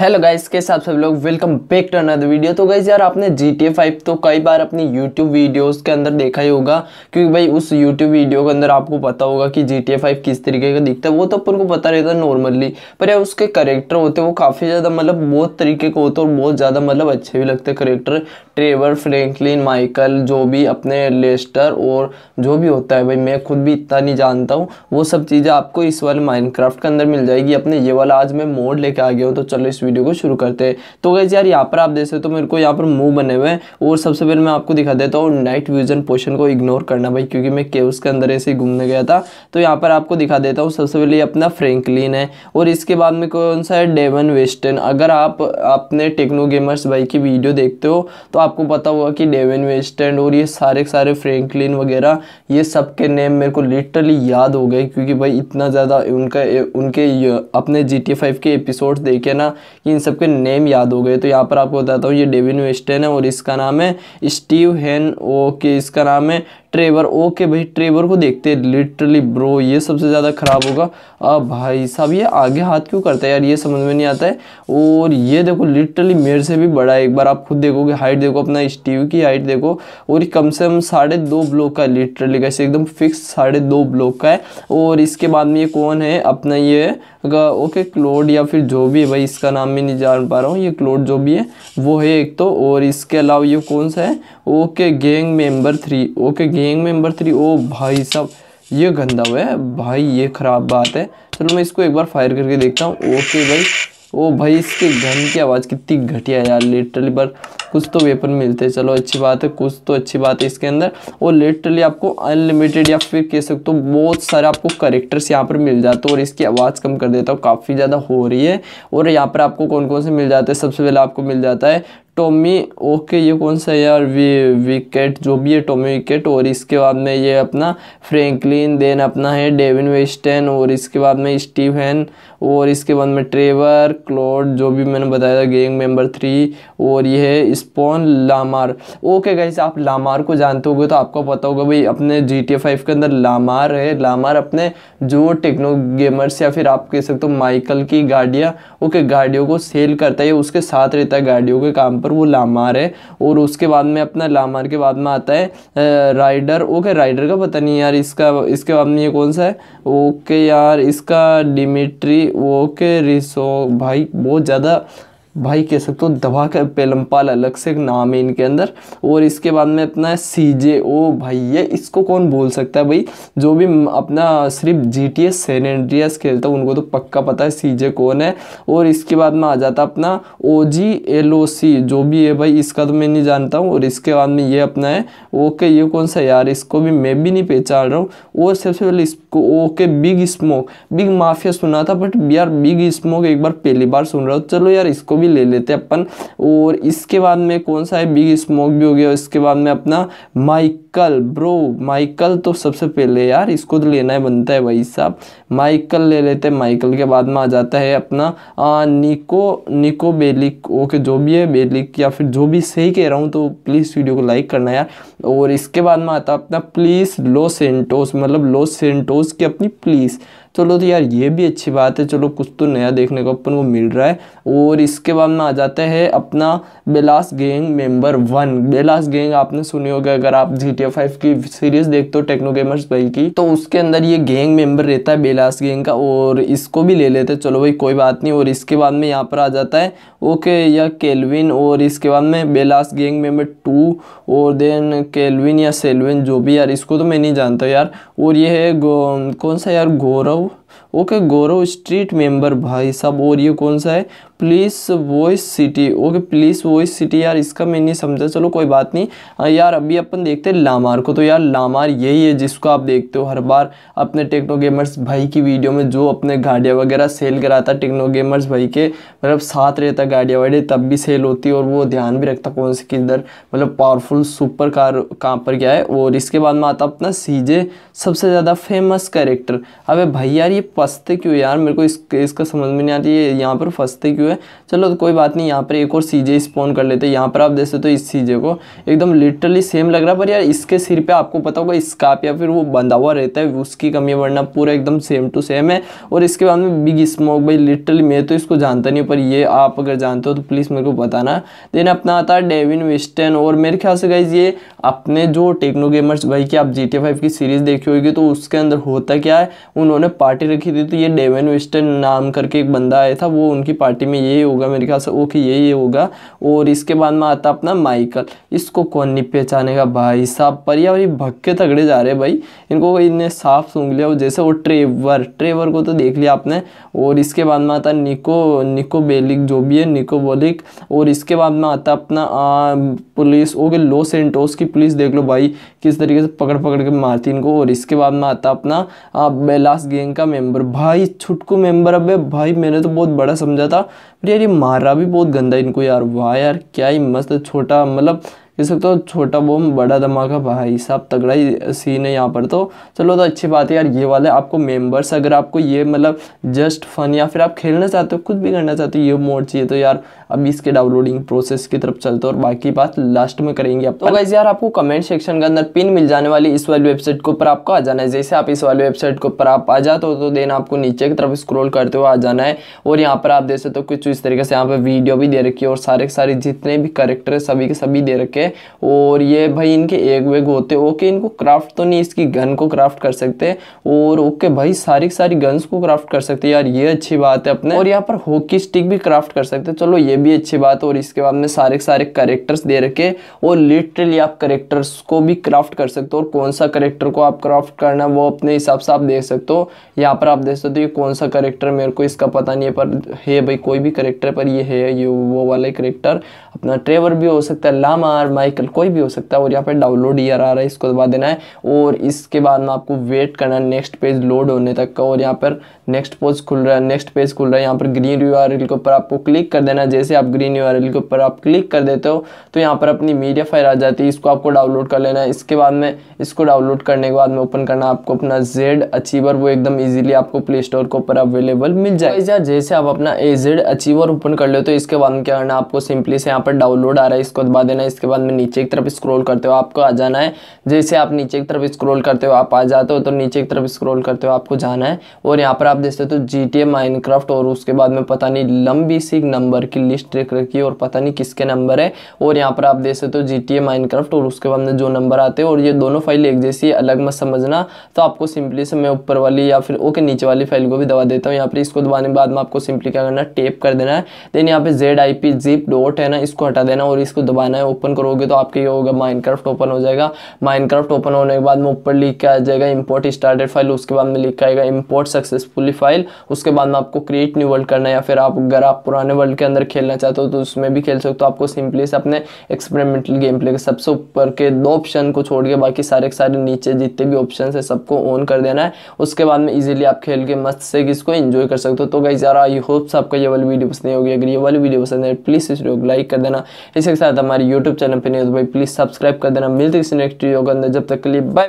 hello guys के साथ सब लोग welcome back to another video तो गाइस यार आपने जी टी फाइव तो कई बार अपनी यूट्यूब वीडियोस के अंदर देखा ही होगा क्योंकि भाई उस यूट्यूब वीडियो के अंदर आपको पता होगा कि जी टी फाइव किस तरीके का दिखता है वो तो अपन को पता रहता है नॉर्मली पर यार उसके करेक्टर होते वो काफ़ी ज़्यादा मतलब बहुत तरीके के होते और बहुत ज़्यादा मतलब अच्छे भी लगते करेक्टर ट्रेवर फ्रेंकलिन माइकल जो भी अपने लेस्टर और जो भी होता है भाई मैं खुद भी इतना नहीं जानता हूँ वो सब चीज़ें आपको इस वाले माइंड के अंदर मिल जाएगी अपने ये वाला आज मैं मोड लेके आ गया हूँ तो चलो इस वीडियो को शुरू करते हैं तो गैस यार यहाँ पर आप देख सकते हो तो मेरे को यहाँ पर मुंह बने हुए हैं और सबसे पहले मैं आपको दिखा देता हूँ नाइट व्यूजन पोशन को इग्नोर करना भाई क्योंकि मैं केव्स के अंदर ऐसे ही घूमने गया था तो यहाँ पर आपको दिखा देता हूँ सबसे पहले अपना फ्रेंकलिन है और इसके बाद में कौन सा है डेवन वेस्टर्न अगर आप अपने टेक्नो गेमर्स भाई की वीडियो देखते हो तो आपको पता होगा कि डेवन वेस्टर्न और ये सारे सारे फ्रेंकलिन वगैरह ये सब के नेम मेरे को लिटरली याद हो गए क्योंकि भाई इतना ज़्यादा उनका उनके अपने जी टी फाइव के एपिसोड देखे ना कि इन सबके नेम याद हो गए तो यहाँ पर आपको बताता हूँ ये डेविन वेस्टन है और इसका नाम है स्टीव हैन ओ के इसका नाम है ट्रेवर ओके भाई ट्रेवर को देखते लिटरली ब्रो ये सबसे ज़्यादा ख़राब होगा अब भाई साहब ये आगे हाथ क्यों करता है यार ये समझ में नहीं आता है और ये देखो लिटरली मेरे से भी बड़ा है एक बार आप खुद देखोगे हाइट देखो अपना स्टीव की हाइट देखो और कम से कम साढ़े दो ब्लॉक का लिटरली कैसे एकदम फिक्स साढ़े दो ब्लॉक का है और इसके बाद में ये कौन है अपना ये ओके क्लोड या फिर जो भी है भाई इसका नाम भी नहीं जान पा रहा हूँ ये क्लोड जो भी है वो है एक तो और इसके अलावा ये कौन सा है okay gang member three okay gang member three ओ भाई साहब ये गंदा हुआ है भाई ये ख़राब बात है चलो मैं इसको एक बार फायर करके देखता हूँ ओके भाई ओ भाई इसके गन की आवाज़ कितनी घटिया है यार लिटरली बार कुछ तो वेपन मिलते हैं चलो अच्छी बात है कुछ तो अच्छी बात है इसके अंदर और लिटरली आपको अनलिमिटेड या फिर कह सकते हो बहुत सारे आपको करेक्टर्स यहाँ पर मिल जाते हैं और इसकी आवाज़ कम कर देता हूँ काफ़ी ज़्यादा हो रही है और यहाँ पर आपको कौन कौन से मिल जाते हैं सबसे पहले आपको मिल जाता है टोमी ओके ये कौन सा यार वी विकेट जो भी है टोमी विकेट और इसके बाद में ये अपना फ्रैंकलिन देन अपना है डेविन वेस्टन और इसके बाद में स्टीव हैन और इसके बाद में ट्रेवर क्लोड जो भी मैंने बताया था गेंग मेंबर थ्री और ये है स्पॉन लामार ओके गाइस आप लामार को जानते हो तो आपको पता होगा भाई अपने जी टी फाइव के अंदर लामार है लामार अपने जो टेक्नो गेमर्स या फिर आप कह सकते हो माइकल की गाड़ियाँ ओके गाड़ियों को सेल करता है उसके साथ रहता है गाड़ियों के काम पर पर वो लामार है और उसके बाद में अपना लामार के बाद में आता है राइडर ओके राइडर का पता नहीं यार इसका इसके बाद में ये कौन सा है ओके यार इसका डिमिट्री ओके रिसो भाई बहुत ज़्यादा भाई कह सकते हो दवा का पेलम्पाल अलग से नाम है इनके अंदर और इसके बाद में अपना सी जे ओ भाई ये इसको कौन बोल सकता है भाई जो भी अपना सिर्फ G T S San Andreas खेलता उनको तो पक्का पता है सी जे कौन है और इसके बाद में आ जाता अपना ओ जी एल ओ सी जो भी है भाई इसका तो मैं नहीं जानता हूँ और इसके बाद में ये अपना है ओके ये कौन सा यार इसको भी मैं भी नहीं पहचान रहा हूँ और सबसे पहले इसको okay Big Smoke big mafia सुना था बट यार बिग स्मोक एक बार पहली बार सुन रहा हूँ चलो यार इसको भी भी ले लेते हैं अपन और इसके बाद में कौन सा है बिग स्मोक भी हो गया इसके बाद में अपना माइक माइकल ब्रो माइकल तो सबसे पहले यार इसको तो लेना है बनता है भाई साहब माइकल ले लेते हैं माइकल के बाद में आ जाता है अपना आ, निको निको बेलिक ओके जो भी है बेलिक या फिर जो भी सही कह रहा हूँ तो प्लीज़ वीडियो को लाइक करना यार और इसके बाद में आता अपना प्लीज़ लो सेंटोस मतलब लो सेंटोस की अपनी प्लीज़ चलो तो यार ये भी अच्छी बात है चलो कुछ तो नया देखने को अपन को मिल रहा है और इसके बाद में आ जाता है अपना Ballas gang member one Ballas gang आपने सुनी होगा अगर आप जी जीटीए फाइव की सीरीज देखते हो टेक्नो गेमर्स भाई की तो उसके अंदर ये गैंग मेंबर रहता है बेलास गैंग का और इसको भी ले लेते हैं चलो भाई कोई बात नहीं और इसके बाद में यहाँ पर आ जाता है ओके या केलविन और इसके बाद में बेलास गैंग मेंबर टू और देन केलविन या सेलविन जो भी यार इसको तो मैं नहीं जानता यार और ये है कौन सा यार Grove okay Grove Street member भाई साहब और ये कौन सा है police Vice City okay police Vice City यार इसका मैं नहीं समझा चलो कोई बात नहीं हाँ यार अभी अपन देखते हैं लामार को तो यार लामार यही है जिसको आप देखते हो हर बार अपने टेक्नो गेमर्स भाई की वीडियो में जो अपने गाड़ियाँ वगैरह सेल कराता टेक्नो गेमर्स भाई के मतलब साथ रहता गाड़ियाँ वाड़ी तब भी सेल होती है और वो ध्यान भी रखता कौन सी किधर मतलब पावरफुल सुपर कार कहाँ पर क्या है और इसके बाद में आता अपना सीजे सबसे ज़्यादा फेमस कैरेक्टर अब भाई यार ये फंसते क्यों यार मेरे को इस केस का समझ में नहीं आती ये यहाँ पर फंसते क्यों है चलो तो कोई बात नहीं यहाँ पर एक और सीजे स्पोन कर लेते हैं यहाँ पर आप देख सकते हो तो इस सीजे को एकदम लिटरली सेम लग रहा है पर यार इसके सिर पर आपको पता होगा इसका या फिर वो बंधा हुआ रहता है उसकी कमी वरना पूरा एकदम सेम टू सेम है और इसके बाद में बिग स्मोक भाई लिटरली मैं तो इसको जानता नहीं पर ये आप अगर जानते हो तो प्लीज़ मेरे को बताना देन अपना आता है डेविन वेस्टर्न और मेरे ख्याल से गाइज ये अपने जो टेक्नो गेमर्स भाई की आप जी टी की सीरीज़ देखी होगी तो उसके अंदर होता क्या है उन्होंने पार्टी पार्टी रखी थी तो ये डेवन वेस्टर्न नाम करके एक बंदा आया था वो उनकी पार्टी में यही होगा मेरे ख्याल से ओके ये ये होगा और इसके बाद में आता अपना माइकल इसको कौन नहीं पहचानेगा भाई साहब पर या भक्के तगड़े जा रहे भाई इनको इनने साफ सूंघ लिया जैसे वो ट्रेवर ट्रेवर को तो देख लिया आपने और इसके बाद में आता निको निको बेलिक जो भी है निको बोलिक और इसके बाद में आता अपना आ, police okay Los Santos police देख लो भाई किस तरीके से पकड़ पकड़ के मारती इनको और इसके बाद में आता अपना बेलास गेंग का मेंबर भाई छुटकू मेंबर अबे भाई मैंने तो बहुत बड़ा समझा था पर यार ये मारा भी बहुत गंदा इनको यार वाह यार क्या ही मस्त छोटा मतलब कह सकते हो छोटा बम बड़ा धमाका भाई साहब तगड़ा ही सीन है यहाँ पर तो चलो तो अच्छी बात है यार ये वाला आपको मेंबर्स अगर आपको ये मतलब जस्ट फन या फिर आप खेलना चाहते हो कुछ भी करना चाहते हो ये मोड चाहिए तो यार अब इसके डाउनलोडिंग प्रोसेस की तरफ चलते और बाकी बात लास्ट में करेंगे आप तो गाइज यार आपको कमेंट सेक्शन के अंदर पिन मिल जाने वाली इस वाली वेबसाइट के ऊपर आपको आ जाना है जैसे आप इस वाली वेबसाइट के ऊपर आप आ जाते हो तो देन आपको नीचे की तरफ स्क्रोल करते हुए आ जाना है और यहाँ पर आप देख सकते हो कुछ इस तरीके से यहाँ पर वीडियो भी दे रखी है और सारे सारे जितने भी करेक्टर है सभी के सभी दे रखे हैं और ये भाई इनके एक वेग होते ओके इनको क्राफ्ट तो नहीं इसकी गन को क्राफ्ट कर सकते और ओके भाई सारी सारी गन्स को क्राफ्ट कर सकते यार ये अच्छी बात है अपने और यहाँ पर हॉकी स्टिक भी क्राफ्ट कर सकते चलो ये भी अच्छी बात और इसके बाद में सारे सारे करेक्टर्स दे रखे और लिटरली आप करेक्टर्स को भी क्राफ्ट कर सकते हो और कौन सा करेक्टर को आप क्राफ्ट करना वो अपने हिसाब से आप देख सकते हो यहाँ पर आप देख सकते हो कौन सा करेक्टर मेरे को इसका पता नहीं है पर है भाई कोई भी करेक्टर पर ये है ये वो वाला करेक्टर अपना ट्रेवर भी हो सकता है लामार माइकल कोई भी हो सकता है और यहाँ पर डाउनलोड ईयर आ रहा है इसको दबा देना है और इसके बाद में आपको वेट करना है नेक्स्ट पेज लोड होने तक का और यहाँ पर नेक्स्ट पोज खुल रहा है नेक्स्ट पेज खुल रहा है यहाँ पर ग्रीन यू के ऊपर आपको क्लिक कर देना जैसे जैसे आप ग्रीन यू के ऊपर आप क्लिक कर देते हो तो यहाँ पर अपनी मीडिया फाइल आ जाती है इसको आपको डाउनलोड कर लेना है इसके बाद में इसको डाउनलोड करने के बाद में ओपन करना आपको अपना जेड अचीवर वो एकदम ईजिली आपको प्ले स्टोर के ऊपर अवेलेबल मिल जाएगा तो जैसे आप अपना ए जेड अचीवर ओपन कर ले तो इसके बाद में क्या करना आपको सिंपली से यहाँ पर डाउनलोड आ रहा है इसको दबा देना इसके बाद में नीचे की तरफ स्क्रोल करते हो आपको आ जाना है जैसे आप नीचे की तरफ स्क्रोल करते हो आप आ जाते हो तो नीचे की तरफ स्क्रोल करते हो आपको जाना है और यहाँ पर आप देखते हो तो जी टी और उसके बाद में पता नहीं लंबी सी नंबर की लिस्ट देख रखी है और पता नहीं किसके नंबर है और यहाँ पर आप देख सकते हो जी टी और उसके बाद में जो नंबर आते हैं और ये दोनों फाइल एक जैसी अलग मत समझना तो आपको सिंपली से मैं ऊपर वाली या फिर ओके नीचे वाली फाइल को भी दबा देता हूँ यहाँ पर इसको दबाने के बाद में आपको सिंपली क्या करना टेप कर देना है देन यहाँ पर Z I P zip dot है ना इसको हटा देना और इसको दबाना है ओपन करोगे तो आपके ये होगा माइनक्राफ्ट ओपन हो जाएगा माइनक्राफ्ट ओपन होने के बाद में ऊपर लिख के आ जाएगा इंपोर्ट स्टार्टेड फाइल उसके बाद में लिख आएगा इंपोर्ट सक्सेसफुली फाइल उसके बाद में आपको क्रिएट न्यू वर्ल्ड करना है या फिर आप अगर आप पुराने वर्ल्ड के अंदर खेल खेलना चाहते हो तो उसमें भी खेल सकते हो आपको सिंपली से अपने एक्सपेरिमेंटल गेम प्ले के सबसे ऊपर के दो ऑप्शन को छोड़ के बाकी सारे के सारे नीचे जितने भी ऑप्शन है सबको ऑन कर देना है उसके बाद में इजीली आप खेल के मस्त से इसको इन्जॉय कर सकते हो तो गाइज यार आई होप्स आपका ये वाली वीडियो पसंद होगी अगर ये वाली वीडियो पसंद है प्लीज़ इस वीडियो को लाइक कर देना इसके साथ हमारे यूट्यूब चैनल पर नहीं तो भाई प्लीज़ सब्सक्राइब कर देना मिलते किसी नेक्स्ट वीडियो के अंदर जब तक के लिए बाय